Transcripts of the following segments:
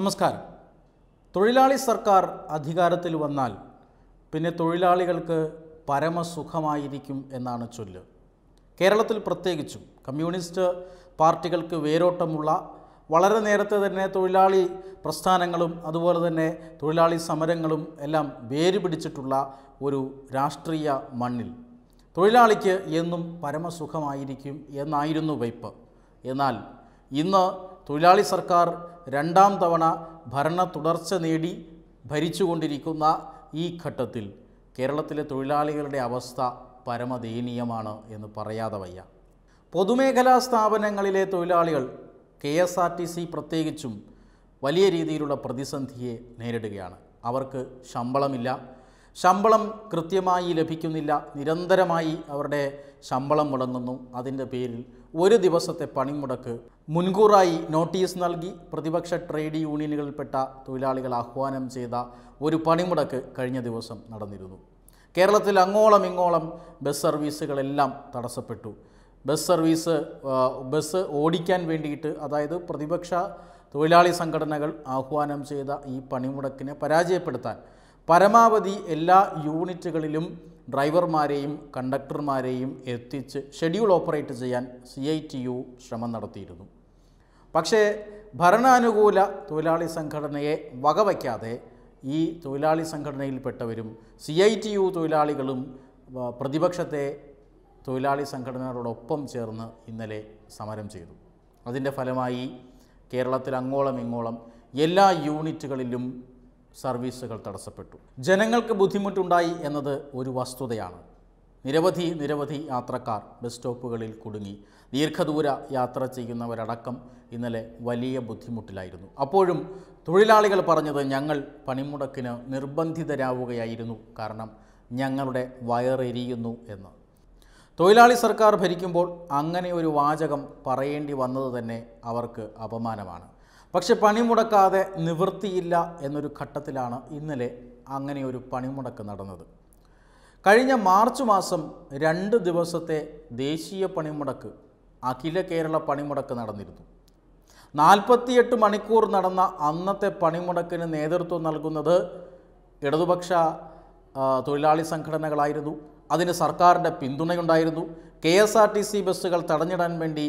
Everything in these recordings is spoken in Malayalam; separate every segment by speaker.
Speaker 1: നമസ്കാരം തൊഴിലാളി സർക്കാർ അധികാരത്തിൽ വന്നാൽ പിന്നെ തൊഴിലാളികൾക്ക് പരമസുഖമായിരിക്കും എന്നാണ് ചൊല്ല് കേരളത്തിൽ പ്രത്യേകിച്ചും കമ്മ്യൂണിസ്റ്റ് പാർട്ടികൾക്ക് വേരോട്ടമുള്ള വളരെ നേരത്തെ തന്നെ തൊഴിലാളി പ്രസ്ഥാനങ്ങളും അതുപോലെ തന്നെ തൊഴിലാളി സമരങ്ങളും എല്ലാം വേര് പിടിച്ചിട്ടുള്ള ഒരു രാഷ്ട്രീയ മണ്ണിൽ തൊഴിലാളിക്ക് എന്നും പരമസുഖമായിരിക്കും എന്നായിരുന്നു വയ്പ് എന്നാൽ ഇന്ന് തൊഴിലാളി സർക്കാർ രണ്ടാം തവണ ഭരണ തുടർച്ച നേടി ഭരിച്ചുകൊണ്ടിരിക്കുന്ന ഈ ഘട്ടത്തിൽ കേരളത്തിലെ തൊഴിലാളികളുടെ അവസ്ഥ പരമദയനീയമാണ് എന്ന് പറയാതെ വയ്യ പൊതുമേഖലാ സ്ഥാപനങ്ങളിലെ തൊഴിലാളികൾ K S R T C പ്രത്യേകിച്ചും വലിയ രീതിയിലുള്ള പ്രതിസന്ധിയെ നേരിടുകയാണ് അവർക്ക് ശമ്പളമില്ല ശമ്പളം കൃത്യമായി ലഭിക്കുന്നില്ല നിരന്തരമായി അവരുടെ ശമ്പളം മുടങ്ങുന്നു അതിൻ്റെ പേരിൽ ഒരു ദിവസത്തെ പണിമുടക്ക് മുൻകൂറായി നോട്ടീസ് നൽകി പ്രതിപക്ഷ ട്രേഡ് യൂണിയനുകളിൽപ്പെട്ട തൊഴിലാളികൾ ആഹ്വാനം ചെയ്ത ഒരു പണിമുടക്ക് കഴിഞ്ഞ ദിവസം നടന്നിരുന്നു കേരളത്തിൽ അങ്ങോളം ഇങ്ങോളം ബസ് സർവീസുകളെല്ലാം തടസ്സപ്പെട്ടു ബസ് സർവീസ് ബസ് ഓടിക്കാൻ വേണ്ടിയിട്ട് അതായത് പ്രതിപക്ഷ തൊഴിലാളി സംഘടനകൾ ആഹ്വാനം ചെയ്ത ഈ പണിമുടക്കിനെ പരാജയപ്പെടുത്താൻ പരമാവധി എല്ലാ യൂണിറ്റുകളിലും ഡ്രൈവർമാരെയും കണ്ടക്ടർമാരെയും എത്തിച്ച് ഷെഡ്യൂൾ ഓപ്പറേറ്റ് ചെയ്യാൻ സി ഐ ടി യു ശ്രമം നടത്തിയിരുന്നു പക്ഷേ ഭരണാനുകൂല തൊഴിലാളി സംഘടനയെ വകവയ്ക്കാതെ ഈ തൊഴിലാളി സംഘടനയിൽപ്പെട്ടവരും സി ഐ ടി യു തൊഴിലാളികളും പ്രതിപക്ഷത്തെ തൊഴിലാളി സംഘടനകളോടൊപ്പം ചേർന്ന് ഇന്നലെ സമരം ചെയ്തു അതിൻ്റെ ഫലമായി കേരളത്തിൽ അങ്ങോളം ഇങ്ങോളം എല്ലാ യൂണിറ്റുകളിലും സർവീസുകൾ തടസ്സപ്പെട്ടു ജനങ്ങൾക്ക് ബുദ്ധിമുട്ടുണ്ടായി എന്നത് ഒരു വസ്തുതയാണ് നിരവധി നിരവധി യാത്രക്കാർ ബസ് സ്റ്റോപ്പുകളിൽ കുടുങ്ങി ദീർഘദൂര യാത്ര ചെയ്യുന്നവരടക്കം ഇന്നലെ വലിയ ബുദ്ധിമുട്ടിലായിരുന്നു അപ്പോഴും തൊഴിലാളികൾ പറഞ്ഞത് ഞങ്ങൾ പണിമുടക്കിന് നിർബന്ധിതരാവുകയായിരുന്നു കാരണം ഞങ്ങളുടെ വയറെരിയുന്നു എന്ന് തൊഴിലാളി സർക്കാർ ഭരിക്കുമ്പോൾ അങ്ങനെ ഒരു വാചകം പറയേണ്ടി വന്നത് തന്നെ അവർക്ക് അപമാനമാണ് പക്ഷെ പണിമുടക്കാതെ നിവൃത്തിയില്ല എന്നൊരു ഘട്ടത്തിലാണ് ഇന്നലെ അങ്ങനെ ഒരു പണിമുടക്ക് നടന്നത് കഴിഞ്ഞ മാർച്ച് മാസം രണ്ട് ദിവസത്തെ ദേശീയ പണിമുടക്ക് അഖില കേരള പണിമുടക്ക് നടന്നിരുന്നു നാൽപ്പത്തിയെട്ട് മണിക്കൂർ നടന്ന അന്നത്തെ പണിമുടക്കിന് നേതൃത്വം നൽകുന്നത് ഇടതുപക്ഷ തൊഴിലാളി സംഘടനകളായിരുന്നു അതിന് സർക്കാരിൻ്റെ പിന്തുണയുണ്ടായിരുന്നു K S R T C ബസ്സുകൾ തടഞ്ഞിടാൻ വേണ്ടി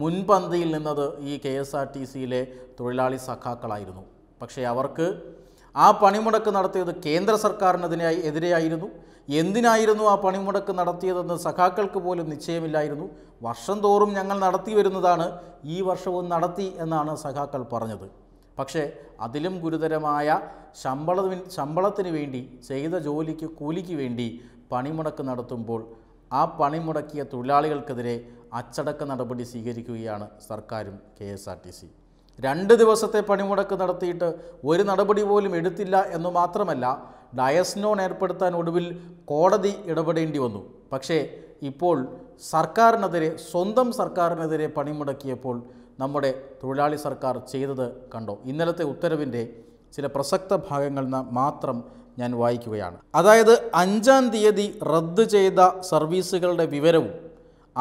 Speaker 1: മുൻപന്തിയിൽ നിന്നത് ഈ കെ എസ് ആർ ടി സിയിലെ തൊഴിലാളി സഖാക്കളായിരുന്നു പക്ഷേ അവർക്ക് ആ പണിമുടക്ക് നടത്തിയത് കേന്ദ്ര സർക്കാരിനതിനായി എതിരെയായിരുന്നു എന്തിനായിരുന്നു ആ പണിമുടക്ക് നടത്തിയതെന്ന് സഖാക്കൾക്ക് പോലും നിശ്ചയമില്ലായിരുന്നു വർഷം തോറും ഞങ്ങൾ നടത്തി വരുന്നതാണ് ഈ വർഷവും നടത്തി എന്നാണ് സഖാക്കൾ പറഞ്ഞത് പക്ഷേ അതിലും ഗുരുതരമായ ശമ്പള ശമ്പളത്തിന് വേണ്ടി ചെയ്ത ജോലിക്ക് കൂലിക്ക് വേണ്ടി പണിമുടക്ക് നടത്തുമ്പോൾ ആ പണി മുടക്കിയ തൊഴിലാളികൾക്കെതിരെ അച്ചടക്ക നടപടി സ്വീകരിക്കുകയാണ് സർക്കാരും K S R T C രണ്ട് ദിവസത്തെ പണിമുടക്ക് നടത്തിയിട്ട് ഒരു നടപടി പോലും എടുത്തില്ല എന്നു മാത്രമല്ല ഡയസ്നോൺ ഏർപ്പെടുത്താൻ ഒടുവിൽ കോടതി ഇടപെടേണ്ടി വന്നു പക്ഷേ ഇപ്പോൾ സർക്കാരിനെതിരെ സ്വന്തം സർക്കാരിനെതിരെ പണിമുടക്കിയപ്പോൾ നമ്മുടെ തൊഴിലാളി സർക്കാർ ചെയ്തത് കണ്ടോ ഇന്നലത്തെ ഉത്തരവിൻ്റെ ചില പ്രസക്ത ഭാഗങ്ങൾ മാത്രം ഞാൻ വായിക്കുകയാണ് അതായത് അഞ്ചാം തീയതി റദ്ദ് ചെയ്ത സർവീസുകളുടെ വിവരവും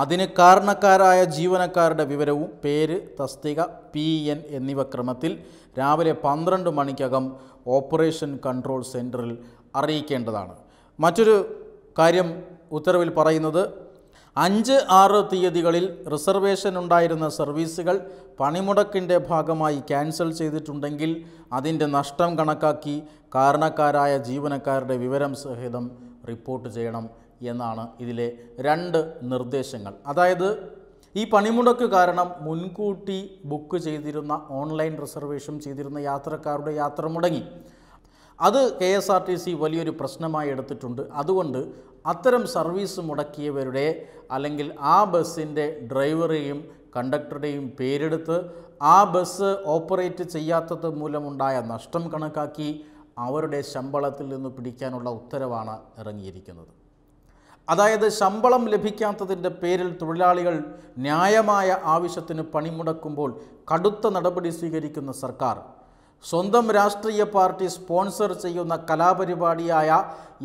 Speaker 1: അതിന് കാരണക്കാരായ ജീവനക്കാരുടെ വിവരവും പേര് തസ്തിക പി എൻ എന്നിവ ക്രമത്തിൽ രാവിലെ പന്ത്രണ്ട് മണിക്കകം ഓപ്പറേഷൻ കൺട്രോൾ സെൻറ്ററിൽ അറിയിക്കേണ്ടതാണ് മറ്റൊരു കാര്യം ഉത്തരവിൽ പറയുന്നത് അഞ്ച് ആറ് തീയതികളിൽ റിസർവേഷൻ ഉണ്ടായിരുന്ന സർവീസുകൾ പണിമുടക്കിൻ്റെ ഭാഗമായി ക്യാൻസൽ ചെയ്തിട്ടുണ്ടെങ്കിൽ അതിൻ്റെ നഷ്ടം കണക്കാക്കി കാരണക്കാരായ ജീവനക്കാരുടെ വിവരം സഹിതം റിപ്പോർട്ട് ചെയ്യണം എന്നാണ് ഇതിലെ രണ്ട് നിർദ്ദേശങ്ങൾ അതായത് ഈ പണിമുടക്ക് കാരണം മുൻകൂട്ടി ബുക്ക് ചെയ്തിരുന്ന ഓൺലൈൻ റിസർവേഷൻ ചെയ്തിരുന്ന യാത്രക്കാരുടെ യാത്ര മുടങ്ങി അത് K S R T C വലിയൊരു പ്രശ്നമായി എടുത്തിട്ടുണ്ട് അതുകൊണ്ട് അത്തരം സർവീസ് മുടക്കിയവരുടെ അല്ലെങ്കിൽ ആ ബസ്സിൻ്റെ ഡ്രൈവറെയും കണ്ടക്ടറുടെയും പേരെടുത്ത് ആ ബസ് ഓപ്പറേറ്റ് ചെയ്യാത്തത് മൂലമുണ്ടായ നഷ്ടം കണക്കാക്കി അവരുടെ ശമ്പളത്തിൽ നിന്ന് പിടിക്കാനുള്ള ഉത്തരവാണ് ഇറങ്ങിയിരിക്കുന്നത് അതായത് ശമ്പളം ലഭിക്കാത്തതിൻ്റെ പേരിൽ തൊഴിലാളികൾ ന്യായമായ ആവശ്യത്തിന് പണിമുടക്കുമ്പോൾ കടുത്ത നടപടി സ്വീകരിക്കുന്ന സർക്കാർ സ്വന്തം രാഷ്ട്രീയ പാർട്ടി സ്പോൺസർ ചെയ്യുന്ന കലാപരിപാടിയായ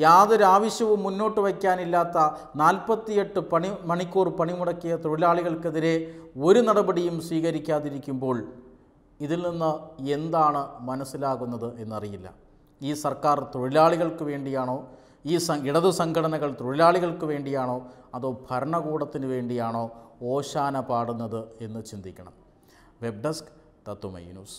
Speaker 1: യാതൊരു ആവശ്യവും മുന്നോട്ട് വയ്ക്കാനില്ലാത്ത നാൽപ്പത്തിയെട്ട് പണി മണിക്കൂർ പണിമുടക്കിയ തൊഴിലാളികൾക്കെതിരെ ഒരു നടപടിയും സ്വീകരിക്കാതിരിക്കുമ്പോൾ ഇതിൽ നിന്ന് എന്താണ് മനസ്സിലാകുന്നത് എന്നറിയില്ല ഈ സർക്കാർ തൊഴിലാളികൾക്ക് വേണ്ടിയാണോ ഈ ഇടതു സംഘടനകൾ തൊഴിലാളികൾക്ക് വേണ്ടിയാണോ അതോ ഭരണകൂടത്തിന് വേണ്ടിയാണോ ഓശാന പാടുന്നത് എന്ന് ചിന്തിക്കണം വെബ് ഡെസ്ക് തത്വമൈ ന്യൂസ്